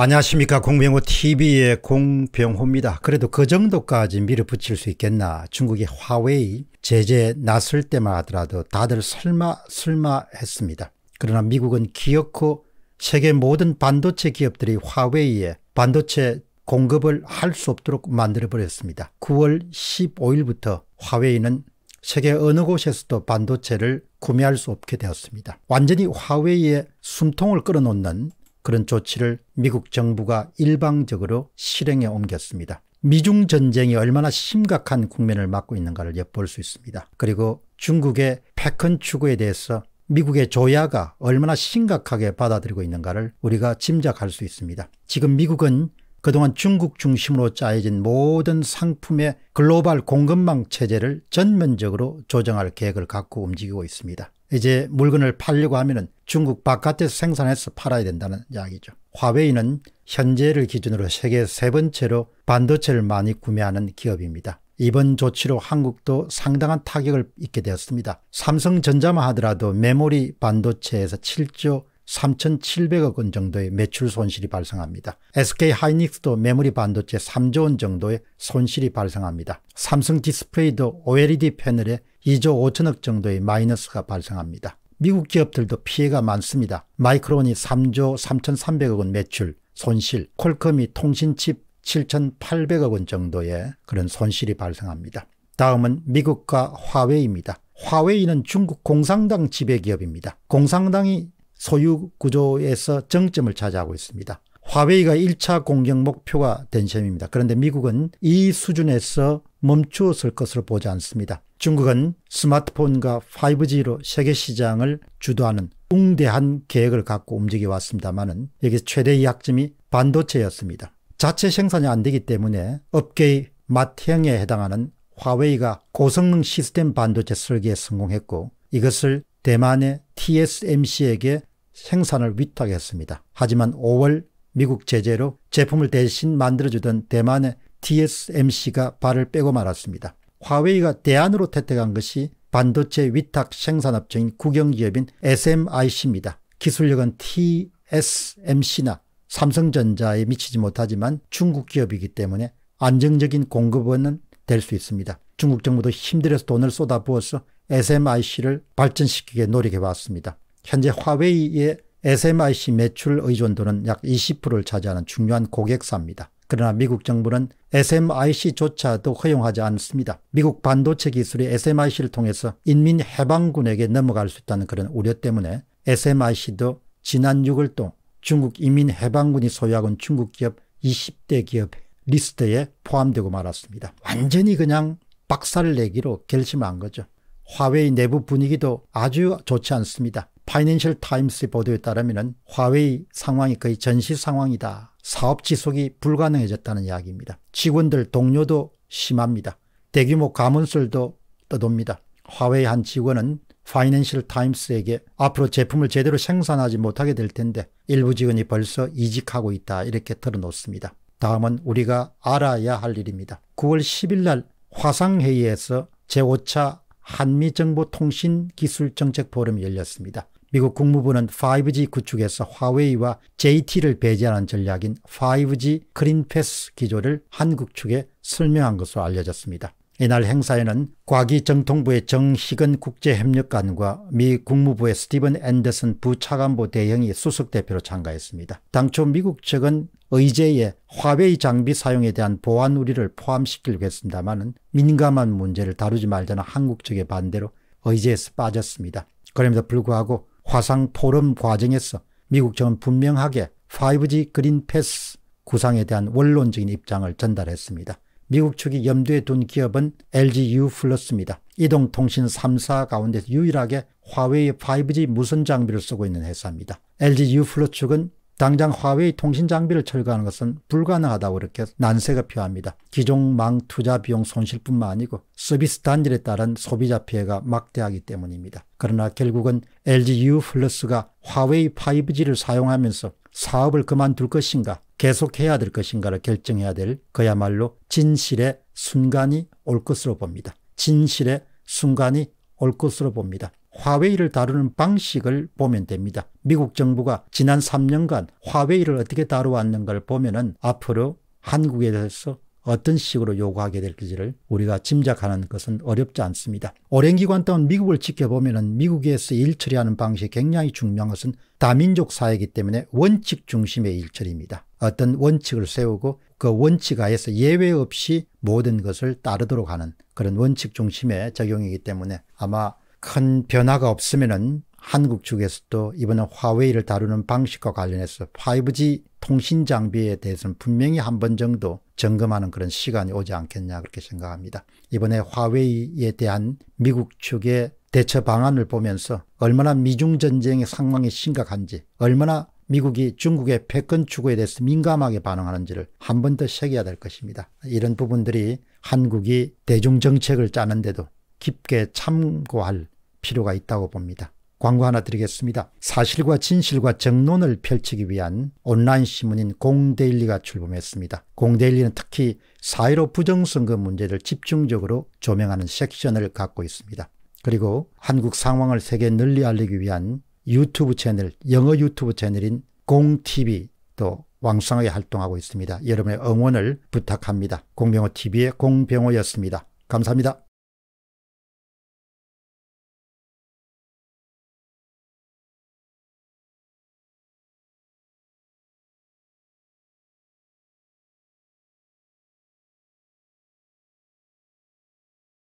안녕하십니까 공병호 TV의 공병호입니다. 그래도 그 정도까지 밀어붙일 수 있겠나 중국이 화웨이 제재 났을 때만 하더라도 다들 설마 설마 했습니다. 그러나 미국은 기어코 세계 모든 반도체 기업들이 화웨이에 반도체 공급을 할 수 없도록 만들어버렸습니다. 9월 15일부터 화웨이는 세계 어느 곳에서도 반도체를 구매할 수 없게 되었습니다. 완전히 화웨이의 숨통을 끌어놓는 그런 조치를 미국 정부가 일방적으로 실행에 옮겼습니다. 미중 전쟁이 얼마나 심각한 국면을 맞고 있는가를 엿볼 수 있습니다. 그리고 중국의 패컨 추구에 대해서 미국의 조야가 얼마나 심각하게 받아들이고 있는가를 우리가 짐작할 수 있습니다. 지금 미국은 그동안 중국 중심으로 짜여진 모든 상품의 글로벌 공급망 체제를 전면적으로 조정할 계획을 갖고 움직이고 있습니다. 이제 물건을 팔려고 하면 중국 바깥에서 생산해서 팔아야 된다는 이야기죠. 화웨이는 현재를 기준으로 세계 세 번째로 반도체를 많이 구매하는 기업입니다. 이번 조치로 한국도 상당한 타격을 입게 되었습니다. 삼성전자만 하더라도 메모리 반도체에서 7조 3,700억 원 정도의 매출 손실이 발생합니다. SK하이닉스도 메모리 반도체 3조 원 정도의 손실이 발생합니다. 삼성 디스플레이도 OLED 패널에 2조 5천억 정도의 마이너스가 발생합니다. 미국 기업들도 피해가 많습니다. 마이크론이 3조 3,300억 원 매출, 손실, 콜컴이 통신칩 7,800억 원 정도의 그런 손실이 발생합니다. 다음은 미국과 화웨이입니다. 화웨이는 중국 공산당 지배기업입니다. 공산당이 소유구조에서 정점을 차지하고 있습니다. 화웨이가 1차 공격 목표가 된 셈입니다. 그런데 미국은 이 수준에서 멈추었을 것으로 보지 않습니다. 중국은 스마트폰과 5G로 세계 시장을 주도하는 웅대한 계획을 갖고 움직여 왔습니다만은 여기 최대의 약점이 반도체였습니다. 자체 생산이 안 되기 때문에 업계의 맏형에 해당하는 화웨이가 고성능 시스템 반도체 설계에 성공했고 이것을 대만의 TSMC에게 생산을 위탁했습니다. 하지만 5월 미국 제재로 제품을 대신 만들어주던 대만의 TSMC가 발을 빼고 말았습니다. 화웨이가 대안으로 태택한 것이 반도체 위탁 생산업체인 국영기업인 SMIC입니다. 기술력은 TSMC나 삼성전자에 미치지 못하지만 중국 기업이기 때문에 안정적인 공급원은 될 수 있습니다. 중국 정부도 힘들어서 돈을 쏟아부어서 SMIC를 발전시키게 노력해 왔습니다. 현재 화웨이의 SMIC 매출 의존도는 약 20%를 차지하는 중요한 고객사입니다. 그러나 미국 정부는 SMIC조차도 허용하지 않습니다. 미국 반도체 기술이 SMIC를 통해서 인민해방군에게 넘어갈 수 있다는 그런 우려 때문에 SMIC도 지난 6월 동 중국 인민해방군이 소유하고 있는 중국 기업 20대 기업 리스트에 포함되고 말았습니다. 완전히 그냥 박살내기로 결심한 거죠. 화웨이 내부 분위기도 아주 좋지 않습니다. 파이낸셜 타임스 보도에 따르면 화웨이 상황이 거의 전시 상황이다. 사업 지속이 불가능해졌다는 이야기입니다. 직원들 동료도 심합니다. 대규모 가문술도 떠돕니다. 화웨이 한 직원은 파이낸셜 타임스에게 앞으로 제품을 제대로 생산하지 못하게 될 텐데 일부 직원이 벌써 이직하고 있다 이렇게 털어놓습니다. 다음은 우리가 알아야 할 일입니다. 9월 10일 날 화상회의에서 제5차 한미정보통신기술정책포럼이 열렸습니다. 미국 국무부는 5G 구축에서 화웨이와 JT를 배제하는 전략인 5G 크린패스 기조를 한국 측에 설명한 것으로 알려졌습니다. 이날 행사에는 과기정통부의 정희근 국제협력관과 미 국무부의 스티븐 앤더슨 부차관보 대행이 수석대표로 참가했습니다. 당초 미국 측은 의제에 화웨이 장비 사용에 대한 보안 우려를 포함시키려고 했습니다만 민감한 문제를 다루지 말자는 한국 측의 반대로 의제에서 빠졌습니다. 그럼에도 불구하고 화상 포럼 과정에서 미국 측은 분명하게 5G 그린 패스 구상에 대한 원론적인 입장을 전달했습니다. 미국 측이 염두에 둔 기업은 LGU 플러스입니다. 이동통신 3사 가운데 유일하게 화웨이 5G 무선 장비를 쓰고 있는 회사입니다. LGU 플러스 측은 당장 화웨이 통신 장비를 철거하는 것은 불가능하다고 이렇게 난세가 표합니다. 기종망 투자 비용 손실뿐만 아니고 서비스 단절에 따른 소비자 피해가 막대하기 때문입니다. 그러나 결국은 LG U 플러스가 화웨이 5G를 사용하면서 사업을 그만둘 것인가 계속해야 될 것인가를 결정해야 될 그야말로 진실의 순간이 올 것으로 봅니다. 진실의 순간이 올 것으로 봅니다. 화웨이를 다루는 방식을 보면 됩니다. 미국 정부가 지난 3년간 화웨이를 어떻게 다루었는걸 보면 은 앞으로 한국에 대해서 어떤 식으로 요구하게 될지를 우리가 짐작하는 것은 어렵지 않습니다. 오랜 기간 동안 미국을 지켜보면 은 미국에서 일 처리하는 방식이 굉장히 중요한 것은 다민족 사회이기 때문에 원칙 중심의 일처리입니다. 어떤 원칙을 세우고 그 원칙 하에서 예외 없이 모든 것을 따르도록 하는 그런 원칙 중심의 적용이기 때문에 아마 큰 변화가 없으면은 한국 측에서도 이번에 화웨이를 다루는 방식과 관련해서 5G 통신 장비에 대해서는 분명히 한 번 정도 점검하는 그런 시간이 오지 않겠냐 그렇게 생각합니다. 이번에 화웨이에 대한 미국 측의 대처 방안을 보면서 얼마나 미중 전쟁의 상황이 심각한지 얼마나 미국이 중국의 패권 추구에 대해서 민감하게 반응하는지를 한 번 더 새겨야 될 것입니다. 이런 부분들이 한국이 대중 정책을 짜는데도 깊게 참고할 필요가 있다고 봅니다. 광고 하나 드리겠습니다. 사실과 진실과 정론을 펼치기 위한 온라인 신문인 공데일리가 출범했습니다. 공데일리는 특히 사회로 부정선거 문제를 집중적으로 조명하는 섹션을 갖고 있습니다. 그리고 한국 상황을 세계 에 널리 알리기 위한 유튜브 채널, 영어 유튜브 채널인 공TV 도 왕성하게 활동하고 있습니다. 여러분의 응원을 부탁합니다. 공병호 TV의 공병호였습니다. 감사합니다.